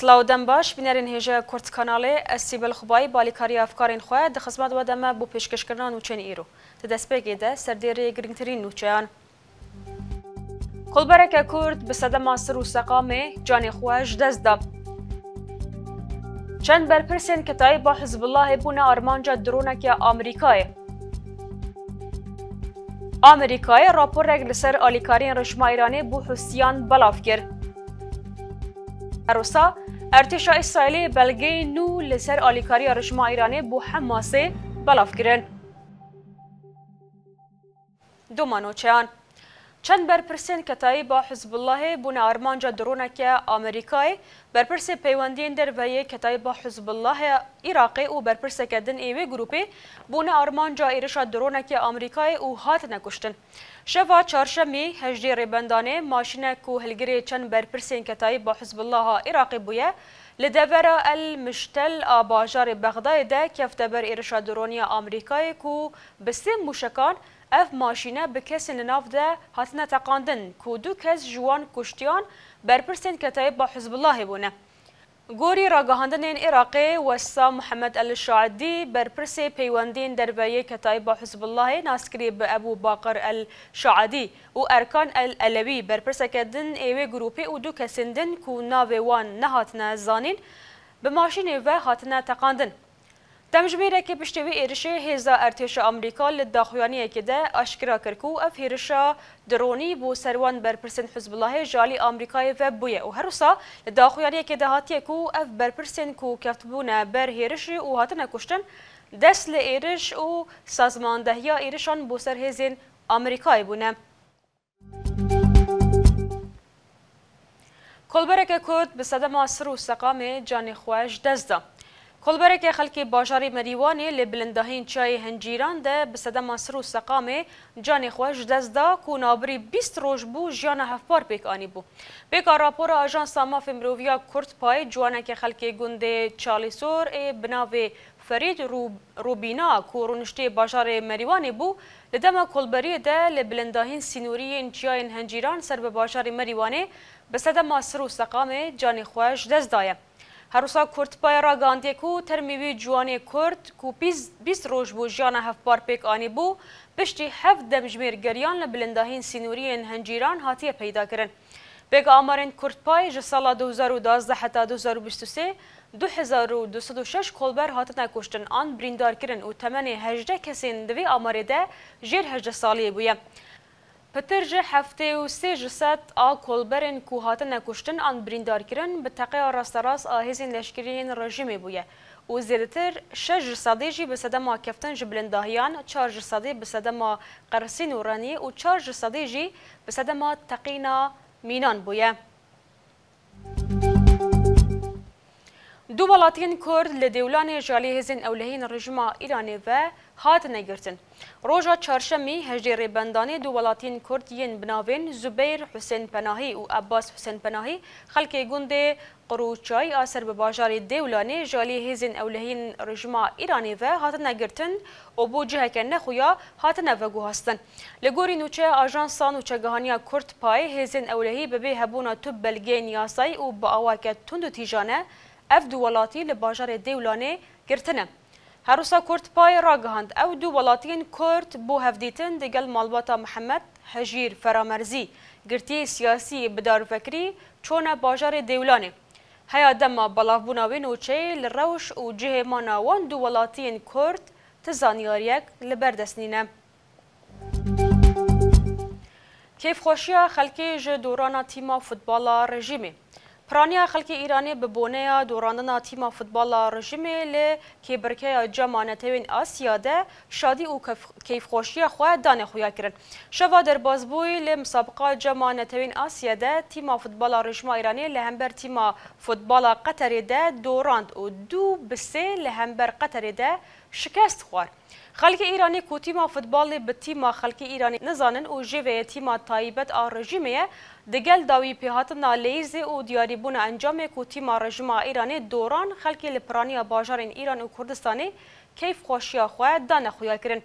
سلاو دم باش بینرین هیجه کرد کاناله سیبل خبایی بالیکاری افکارین خواه ده خزمت و دمه بو پیشکش کرنان نوچن ایرو ده دست بگیده سردیری گرینگترین نوچهان کلبرک کرد به صدم آسر و سقامه جان خواهش دست دم چند برپرسین کتایی با حزب الله بونه آرمانجا درونک آمریکای آمریکای راپورک لسر آلیکارین رژما ایرانی بو حسیان بلاف کرد عروسا ارتشا اسرائیلی بلگه نو لسر آلیکاری رژما ایرانی بو حماسه بلاف گرن دو منوچهان چند برپرسین کتایی با حزب الله بونا ارمانجا درونک آمریکای برپرس پیوندین در وی کتایی با حزب الله عراقی و برپرس کدن ایوی گروپی بونا ارمانجا ایرشا درونک آمریکای و هات نکشتن. شوا چارشمی هجدی ریبندانه ماشین کو هلگری چند برپرسین کتایی با حزب الله عراقی بویه لدبرا المشتل آباجار بغداد ده کفتبر ایرشا درونی آمریکای کو بسیم موشکان اف ماشینه به کس نناف ده هاتنه تقاندن که دو کس جوان کشتیان برپرسین کتایب با حزب الله بونه. گوری راگهاندن این اراقی وستا محمد الشاعدی برپرسی پیوندین بایی کتای با حزب الله ناسکری به ابو باقر الشاعدی و ارکان الالوی برپرسه کدن ایوه گروپی و دو کسندن که ناوی وان نهاتنا زانین به ماشین و هاتنه تقاندن. دمجبیره که پشتوی ایرشه هیزا ارتش امریکا لداخویانی که ده اشکرا کرکو اف هیرشا درونی بو سروان برپرسن حزب الله جالی امریکای و بویه و هروسا لداخویانی که ده هاتیه کو اف برپرسن کو کفتبونه بر هیرش و هاتنه کشتن دست لیرش و سازماندهی ایرشان بو سر هیزین امریکای بونه کلبرک کرد به صدم آسر و سقام جان خواهش دست دام کلبرک خلکی باجاری مریوانه لی بلندهین چای هنجیران ده به صدما سرو سقامه جان خوش دزدا کو نابری 20 روز بو جان هفبار پیک آنی بو پیک راپور آژانس ماف مرویا کورت پای جوانک خلکی گنده چالیسور ای بناوی فرید روبینا کو رونشتی باجار مریوانه بو لدما کلبری ده لی بلندهین سینورین چای هنجیران سر به باجار مریوانه به صدما سرو سقامه جان خوش دزدایه هروسا کرد پای را گاندی کو ترمیوی جوانی کرد کو بیست روش بو جان هفت بار پیک آنی بو پشتی هفت دمجمیر گریان لبلندهین سینورین هنجیران هاتیه پیدا کرن. پیک آمارین کرد پای جسال 2012 حتا 2023 2206 کلبر هاتن کشتن آن بریندار کرن و تمن 18 کسین دوی آماره ده جیر 18 سالی بویه. پتر جه هفته و سه جسد آ کلبرن که هات نکشتن آن بریندار کرن به تقیه راست راست آهزین لشکرین رژیمی بویه و زیدتر شش جسدی جی به صدما کفتن جبلندهیان چار جسدی به صدما قرسین و رانی و چار جسدی جی به صدما تقینا مینان بویه دو وڵاتیان کورد لە دێولانێ ژالی هێزن ئەولهین ڕژما ئیرانێ بە هات نەگرتن. ڕۆژە چارشەمی هەژێ ڕێبندانی دو وڵاتین کورد یەن بناوێن زوبیر حوسێن پەناهی و ئەباس حوسێن پەناهی خەلکێ گوندێ قڕوچای ئاسەر بە باژاری دێولانێ ژالی هێزن ئەولهین ڕژما ئیرانێ بە هات نەگرتن و بۆ جهەکە نەخویا هاتنە بەگوهاستن. لە گۆری نوچە ئاژانسان و چەگەهانیا کورد پای هێزن ئەولهی بەبێ هەبوونا تو بەلگەین یاسای و بە ئاواکە تونند و تیژانە، اف دو ولاتی لباجار دیولانه گرتنه هروسا کورت پای راگهاند او دو ولاتین کورت بو هفدیتن دگل مالباتا محمد هجیر فرامرزی گرتی سیاسی بدار فکری چون باجار دیولانه هیا دما بلافبونا و نوچه لروش و جه ماناوان دو ولاتین کورت تزانیاریک لبردسنینه کیف خوشیا خلکی جه دورانا تیما فوتبالا رژیمه پرانیا خلکی ایرانی به بونه دوراندن تیم فوتبال رژیمی لی که برکه جمانتوین آسیا ده شادی و کیفخوشی خواه دانه خویا کرن. شوا در بازبوی لی مسابقه جمانتوین آسیا ده تیم فوتبال رژیم ایرانی لهمبر تیم فوتبال قطری ده دوراند و دو بسه لهمبر قطری ده شکست خوار. خلک ایرانی کو تیما فوتبال به تیما خلک ایرانی نزانن او جوی تیما تایبت آ رژیمه دگل داوی پیهات نالیز او دیاری بون انجام کو تیما رژیم ایرانی دوران خلک لپرانی باجار ایران و کردستانی کیف خوشیا خواه دان خویا کرن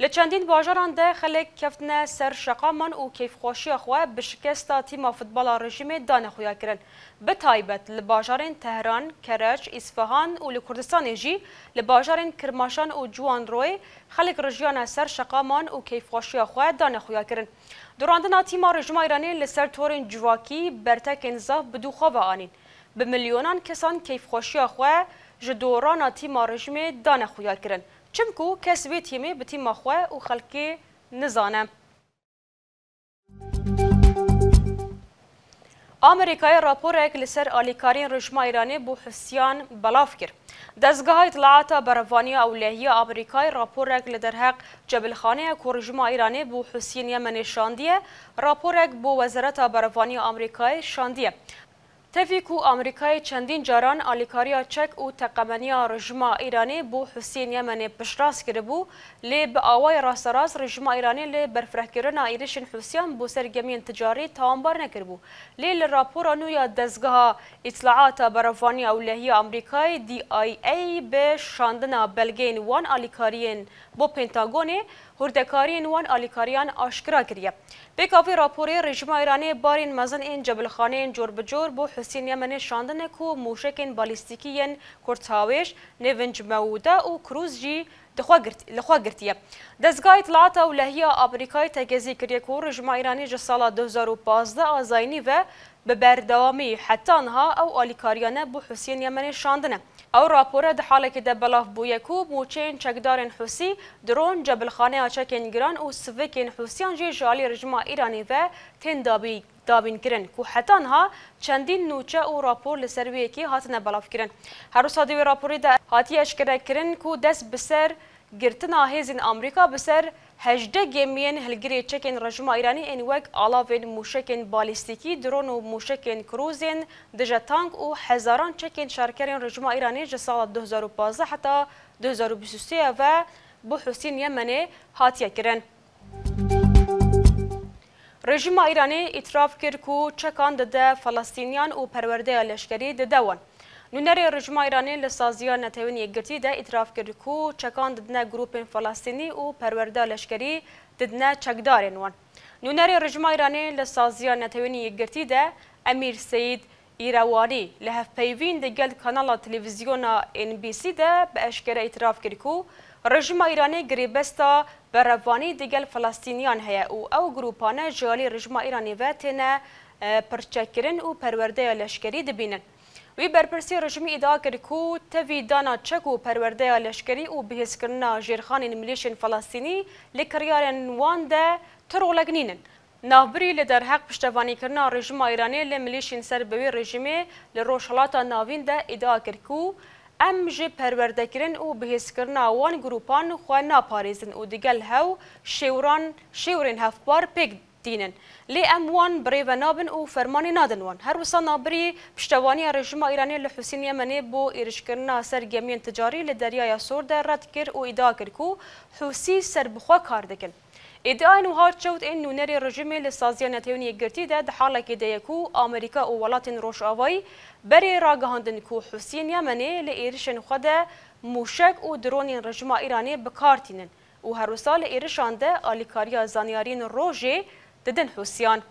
لچندین باجاران ده خلک کفتن سر شقامان و کیفخوشی خواه بشکستا تیما فوتبال رژیم دانه خویا کرن. به تایبت لباجارین تهران، کرج، اسفهان و لکردستان جی لباجارین کرماشان و جوان روی خلک رژیان سر شقامان و کیفخوشی خواه دانه خویا کرن. دوراندنا تیما رژیم ایرانی لسر تورین جواکی برتک انزاف بدو خواه آنین. به میلیونان کسان کیفخوشی خواه جدوران تیما رژیم دانه خویا کرن. چمکو کەس بێ تیمێ بتیمەخوا و خەلکێ نزانە. ئامریکای راپۆرێک لەسەر ئالیکارین ڕژما ئیرانی بۆ حسیان بەلاف کرد. دەستگاهای تڵاتە بەرەڤانی ئەولەهیە ئامریکای راپۆرێک لە دەرهەق جەبلخانەیە کو ڕژما ئیرانی بۆ حوسین یەمەێ شاندیە، راپۆرێک بۆ وەزارەتە بەرەڤانی ئامریکای شاندیە. تفی کو آمریکای چندین جاران آلیکاریا چک و تقمنیا رژما ایرانی بو حسین یمنی پشراس کرده بو لی به آوای راست راست رژما ایرانی لی برفره کردن ایرشن حسین بو سرگمین تجاری تاوانبار نکرد بو لی لراپور نویا دزگاه اطلاعات برافانی اولیهی آمریکای دی آی ای به شاندنا بلگین وان آلیکارین بو پنتاگونه هردکارین وان آلیکاریان آشکرا کریه. به کافی راپور رژما ایرانی بارین مزن این جبلخانه جور بجور بو حسین Palestinyanên şandinek û mûşekên balîstîkî yên Kurtawêj nêvincmewda û krûz jî li xwe girtiye. Dezgah îtilata û lehiya Abrîkayê tegezî kiriye ku rejima Îranî ji sala 2015 azayînî ve bi berdewamî heta niha ew alîkariyane bu Hüseyên Yemenê şandine. Ew rapora di halekê de belav bûye ku mûçeyên çekdarên Husî, dron cebilxaneya çekên giran û sivekên Hûsiyan jê ji alî rejima Îranî ve tên dabî دابین کرن کو حتان ها چندین نوچه او راپور لسروی کی هاتنه بلاف کرن هر سادی راپوری ده هاتی اشکره کرن کو دست بسر گرتنا هیزن آمریکا بسر هجده گیمین هلگری چکن رژیم ایرانی این وک علاوین موشکن بالیستیکی درون و موشکن کروزین دجه تانک و هزاران چکن شرکرین رژیم ایرانی جسال 2015 حتی 2023 و بو حسین یمنی هاتیه کرن رژیما ایرانی اعتراف کرد کو چکان دده فلسطینیان او پرورده لشکری دده ون. نونری رژیما ایرانی لسازیا نتوین یکگرتی ده اعتراف کرد کو چکان ددنه گروپ فلسطینی او پرورده لشکری ددنه چکدارین ون. نونری رژیما ایرانی لسازیا نتوین یکگرتی ده امیر سید ایروانی لهف پیوین دگل کانال تلویزیون ان بی سی ده به اشکره اعتراف کرد کو رژیما ایرانی گریبستا به روانی دیگل فلسطینیان هیا و او گروپانه جالی رژما ایرانی و تینه پرچکرن و پرورده لشکری دبینن وی برپرسی رژمی ادعا کرد کو توی دانا چک و پرورده لشکری و بهزکرنا جیرخان ملیشن فلسطینی لکریار نوان ده ترولگنینن ناوبری لی در حق پشتوانی کرنا رژما ایرانی لی ملیشن سر بوی رژمی لی روشلاتا ناوین ده ادعا کرد کو ام جه پروردکرن او بهسکرنا وان گروپان خو ناپارێزن و دیگەل هەو شێوران شێورên هەفبار پێک دینن لێ ئەم وان برێڤە نابن و فەرمانی نادن وان هەروسا نابری پشتوانیە ڕژما ئیرانی لە حوسین یەمەنێ بۆ ئێرشکردنا سەر گەمێن تجاری لە دەریایە سۆردا ڕەت کرد و ئیدا کرد و حوسی سەربخوا کار دەکرد ادعا نوهات شوت ان نونر رژیم لسازیان تیونی گرتی ده ده حالا که دیکو آمریکا او ولاتن روش آوای بری راگهاندن کو حسین یمنی لیرشن خود موشک او درونین رژیم ایرانی بکارتینن و هر سال ایرشان ده آلیکاریا زانیارین روژی ددن حسیان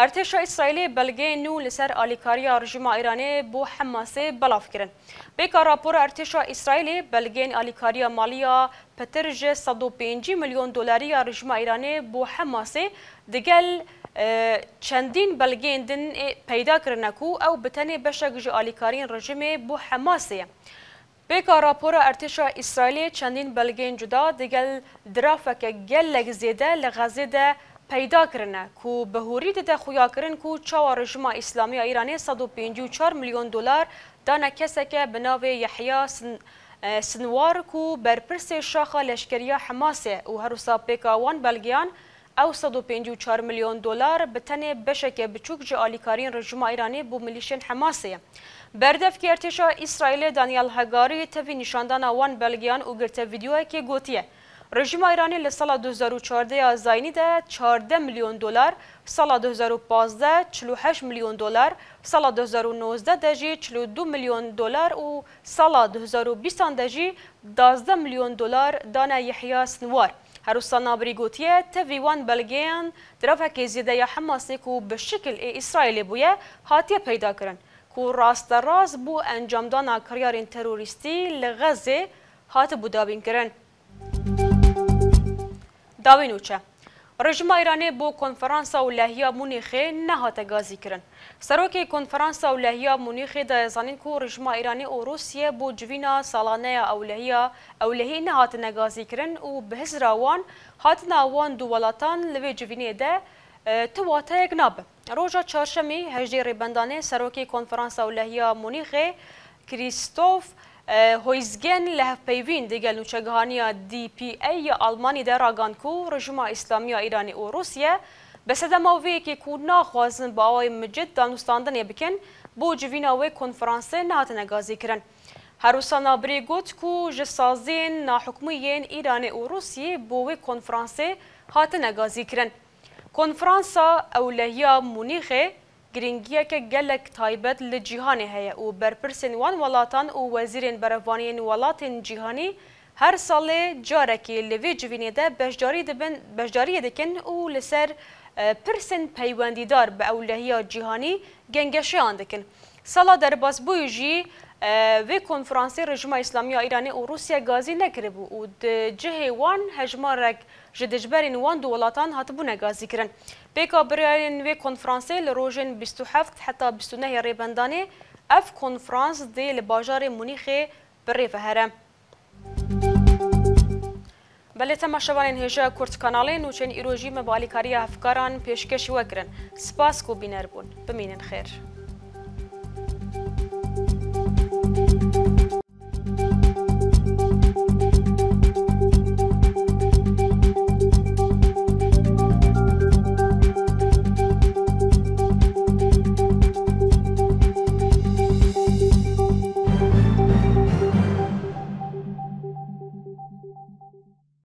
ارتشا اسرائیلی بلگه نو لسر آلیکاریا رژیما ایرانی بو حماسه بلاف کرن. بیکا راپور ارتشا اسرائیلی بلگین آلیکاریا مالیا پترج 105 میلیون دلاری رژیما ایرانی بو حماسه دگل چندین بلگین دن پیدا کرنکو او بتنی بشک جی آلیکارین رژیم بو حماسه. بیکا راپور ارتشا اسرائیلی چندین بلگین جدا دگل درافک گلک زیده لغزه ده پیدا کرنه کو به هوری ده خویا کرن کو چاوا رژما اسلامی ایرانی 154 میلیون دلار دانه کسه که به ناو یحیی سن سنوار کو برپرس شاخه لشکریه حماس او هروسا پیکاوان بلگیان او 154 میلیون دلار به تن بشک بچوک جه آلیکارین رژما ایرانی بو ملیشن حماسه بردف که ارتشا اسرائیل دانیال هگاری تفی نشاندان وان بلگیان او گرته ویدیو که گوتیه رژیم ایرانی له سال 2014 آزاینی ده 14 میلیون دلار، سال 2015 48 میلیون دلار، سال 2019 دجی 42 میلیون دلار او سال 2020 دجی 12 میلیون دلار دانه یحیی سنوار. هروسا نابری گوتیه تیوی وان بلگیان درفه که زیده یا حماسی که به شکل اسرائیل بویه هاتیه پیدا کرن. کو راست راز بو انجام دانا کریارین تروریستی لغزه هات بودابین کرن. داوین وچه رژیم ایرانی بو کنفرانس او لهیا مونیخ نه هاته گازی کرن سروک کنفرانس او لهیا مونیخ د زانین کو رژیم ایرانی او روسیه بو جوینا سالانه او لهیا او لهی نه هاته نگازی کرن او بهز راوان هاتنا وان دو ولاتان لوی جوینه ده تواته گناب روژا چارشمی هجدی ریبندانه سروک کنفرانس او لهیا مونیخ کریستوف هۆیزگەن لە هەفپەیوین دیگەل نوچەگەهانیە دیPA یا ئەلمانی دەراگان و ڕژما ئیسلامیە ئیرانی و رووسە بە سەدەماوەیەکی کو ناخوازن بە ئەوەی مجد دانوستاندنێ بکەن بۆ جویناوەی کنفرانسە ناتەنەگازیکردن. هەروسانا برێگوت و ji sazên naحکمiyên Îranê û Rûsyê bo wê konferansê hatine gazîkirin. Konferansa Ewlehiya Munîxê گرنگیەکە گەلێک تایبەت لە جیهانی هەیە و بەرپرسن وان وڵاتان و وەزیرین بەرەوانین وڵاتین جیهانی هەر ساڵێ جارێکی لەوێ جوینێدە بەشداریە دەکەن و لەسەر پرسن پەیوەندیدار بە ئەولەهیا جیهانی گەنگەشیان دەکەن. ساڵا دەرباس بووی ژی وی کنفرانس رژیم اسلامی ایران او روسیه گازی نکرد و د جهه وان هجمارک جدجبرین وان دو ولاتان هاتبونه گازی کرن پیکا بریارین وی کنفرانس لروژن 27 حتی 29 ریبندانی اف کنفرانس دی لباجار مونیخ بری فهره بله تماشاوانین هجا کورت کانالی نوچن ایروژی مبالیکاری افکاران پیشکشی وکرن سپاس کو بینر بون بمینن خیر